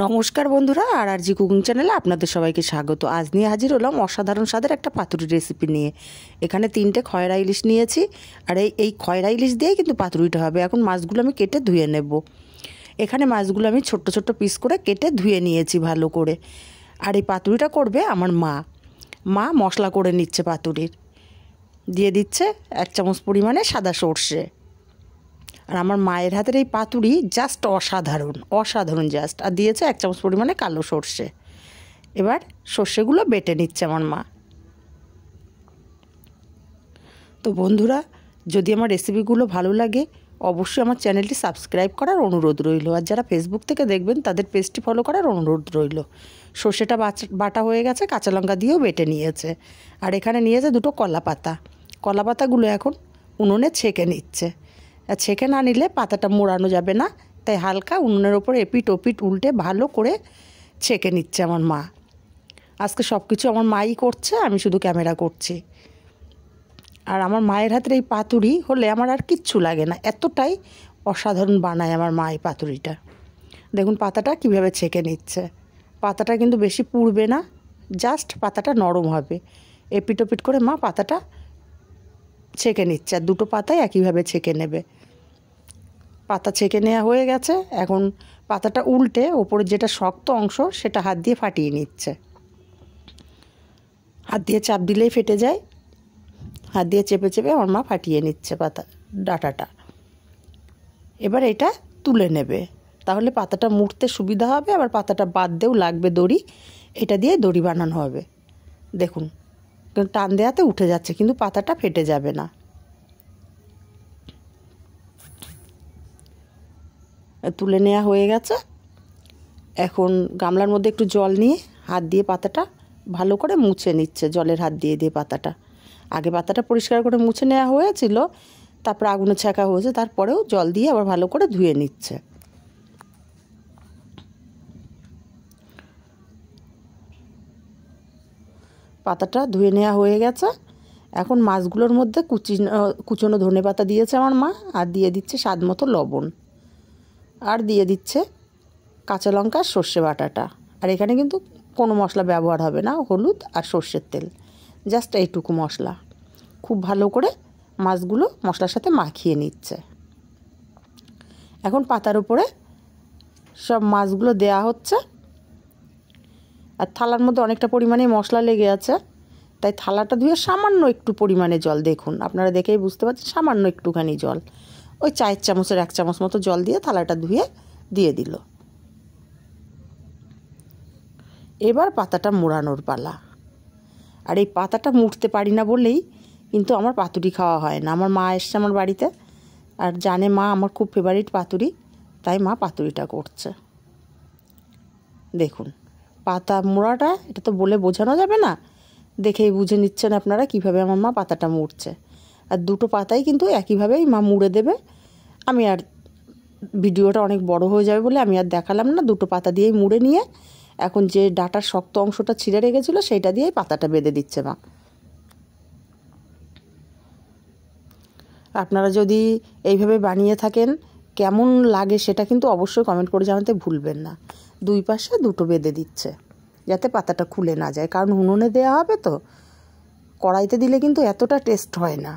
নমস্কার বন্ধুরা আর আর জি কুকিং চ্যানেলে আপনাদের সবাইকে স্বাগত আজ নিয়ে হাজির হলাম অসাধারণ স্বাদের একটা পাতুরি রেসিপি নিয়ে এখানে তিনটে খয়রা ইলিশ নিয়েছি আর এই এই খয়রা ইলিশ দিয়েই কিন্তু পাতুরিটা হবে এখন মাছগুলো আমি কেটে ধুয়ে নেব এখানে মাছগুলো আমি ছোট্ট ছোট্ট পিস করে কেটে ধুয়ে নিয়েছি ভালো করে আর এই পাতুরিটা করবে আমার মা মা মশলা করে নিচ্ছে পাতুরির দিয়ে দিচ্ছে এক চামচ পরিমাণে সাদা সর্ষে আর আমার মায়ের হাতের এই পাতুরি জাস্ট অসাধারণ অসাধারণ জাস্ট আর দিয়েছে এক চামচ পরিমাণে কালো সর্ষে এবার সর্ষেগুলো বেটে নিচ্ছে আমার মা তো বন্ধুরা যদি আমার রেসিপিগুলো ভালো লাগে অবশ্যই আমার চ্যানেলটি সাবস্ক্রাইব করার অনুরোধ রইল আর যারা ফেসবুক থেকে দেখবেন তাদের পেজটি ফলো করার অনুরোধ রইল সর্ষেটা বাটা হয়ে গেছে কাঁচা লঙ্কা দিয়েও বেটে নিয়েছে আর এখানে নিয়েছে দুটো কলা পাতা কলা পাতাগুলো এখন উনুনে ছেঁকে নিচ্ছে আর ছেঁকে না নিলে পাতাটা মোড়ানো যাবে না তাই হালকা উনুনের ওপর এপিট ওপিট উল্টে ভালো করে ছেঁকে নিচ্ছে আমার মা আজকে সব কিছু আমার মাই করছে আমি শুধু ক্যামেরা করছি আর আমার মায়ের হাতের এই পাতুরি হলে আমার আর কিচ্ছু লাগে না এতটাই অসাধারণ বানায় আমার মা এই পাতুরিটা দেখুন পাতাটা কিভাবে ছেঁকে নিচ্ছে পাতাটা কিন্তু বেশি পুড়বে না জাস্ট পাতাটা নরম হবে এপিটোপিট করে মা পাতাটা ছেঁকে নিচ্ছে আর দুটো পাতাই একইভাবে ছেঁকে নেবে পাতা ছেঁকে নেওয়া হয়ে গেছে এখন পাতাটা উল্টে ওপরের যেটা শক্ত অংশ সেটা হাত দিয়ে ফাটিয়ে নিচ্ছে হাত দিয়ে চাপ দিলেই ফেটে যায় হাত দিয়ে চেপে চেপে আমার মা ফাটিয়ে নিচ্ছে পাতা ডাটাটা এবার এটা তুলে নেবে তাহলে পাতাটা মুড়তে সুবিধা হবে আবার পাতাটা বাদ দেও লাগবে দড়ি এটা দিয়ে দড়ি বানানো হবে দেখুন টান দেওয়াতে উঠে যাচ্ছে কিন্তু পাতাটা ফেটে যাবে না তুলে নেওয়া হয়ে গেছে এখন গামলার মধ্যে একটু জল নিয়ে হাত দিয়ে পাতাটা ভালো করে মুছে নিচ্ছে জলের হাত দিয়ে দিয়ে পাতাটা আগে পাতাটা পরিষ্কার করে মুছে নেওয়া হয়েছিল তারপর আগুনে ছেঁকা হয়েছে তারপরেও জল দিয়ে আবার ভালো করে ধুয়ে নিচ্ছে পাতাটা ধুয়ে নেওয়া হয়ে গেছে এখন মাছগুলোর মধ্যে কুচি কুচনো ধনে পাতা দিয়েছে আমার মা আর দিয়ে দিচ্ছে স্বাদ মতো লবণ আর দিয়ে দিচ্ছে কাঁচা লঙ্কা সর্ষে বাটাটা আর এখানে কিন্তু কোনো মশলা ব্যবহার হবে না হলুদ আর সর্ষের তেল জাস্ট এইটুকু মশলা খুব ভালো করে মাছগুলো মশলার সাথে মাখিয়ে নিচ্ছে এখন পাতার উপরে সব মাছগুলো দেয়া হচ্ছে আর থালার মধ্যে অনেকটা পরিমাণে মশলা লেগে আছে তাই থালাটা ধুয়ে সামান্য একটু পরিমাণে জল দেখুন আপনারা দেখেই বুঝতে পারছেন সামান্য একটুখানি জল ওই চায়ের চামচের এক চামচ মতো জল দিয়ে থালাটা ধুয়ে দিয়ে দিল এবার পাতাটা মোড়ানোর পালা আর এই পাতাটা মুড়তে পারি না বলেই কিন্তু আমার পাতুরি খাওয়া হয় না আমার মা এসছে আমার বাড়িতে আর জানে মা আমার খুব ফেভারিট পাতুরি তাই মা পাতুরিটা করছে দেখুন পাতা মোড়াটা এটা তো বলে বোঝানো যাবে না দেখেই বুঝে নিচ্ছেন আপনারা কিভাবে আমার মা পাতাটা মুড়ছে আর দুটো পাতাই কিন্তু একইভাবেই মা মুড়ে দেবে আমি আর ভিডিওটা অনেক বড় হয়ে যাবে বলে আমি আর দেখালাম না দুটো পাতা দিয়েই মুড়ে নিয়ে এখন যে ডাটার শক্ত অংশটা ছিঁড়ে রেখেছিলো সেইটা দিয়েই পাতাটা বেঁধে দিচ্ছে মা আপনারা যদি এইভাবে বানিয়ে থাকেন কেমন লাগে সেটা কিন্তু অবশ্যই কমেন্ট করে জানাতে ভুলবেন না দুই পাশে দুটো বেঁধে দিচ্ছে যাতে পাতাটা খুলে না যায় কারণ উনুনে দেওয়া হবে তো কড়াইতে দিলে কিন্তু এতটা টেস্ট হয় না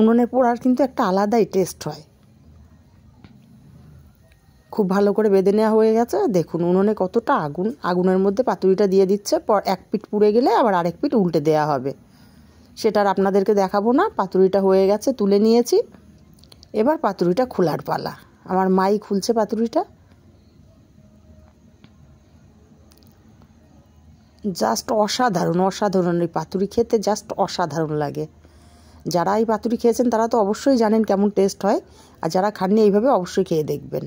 উনুনে পোড়ার কিন্তু একটা আলাদাই টেস্ট হয় খুব ভালো করে বেঁধে নেওয়া হয়ে গেছে দেখুন উনুনে কতটা আগুন আগুনের মধ্যে পাতুরিটা দিয়ে দিচ্ছে পর এক পিঠ পুড়ে গেলে আবার আরেক পিঠ উল্টে দেওয়া হবে সেটার আপনাদেরকে দেখাবো না পাতুরিটা হয়ে গেছে তুলে নিয়েছি এবার পাতুরিটা খোলার পালা আমার মাই খুলছে পাতুরিটা জাস্ট অসাধারণ অসাধারণ এই পাতুরি খেতে জাস্ট অসাধারণ লাগে যারা এই পাতুরি খেয়েছেন তারা তো অবশ্যই জানেন কেমন টেস্ট হয় আর যারা খাননি এইভাবে অবশ্যই খেয়ে দেখবেন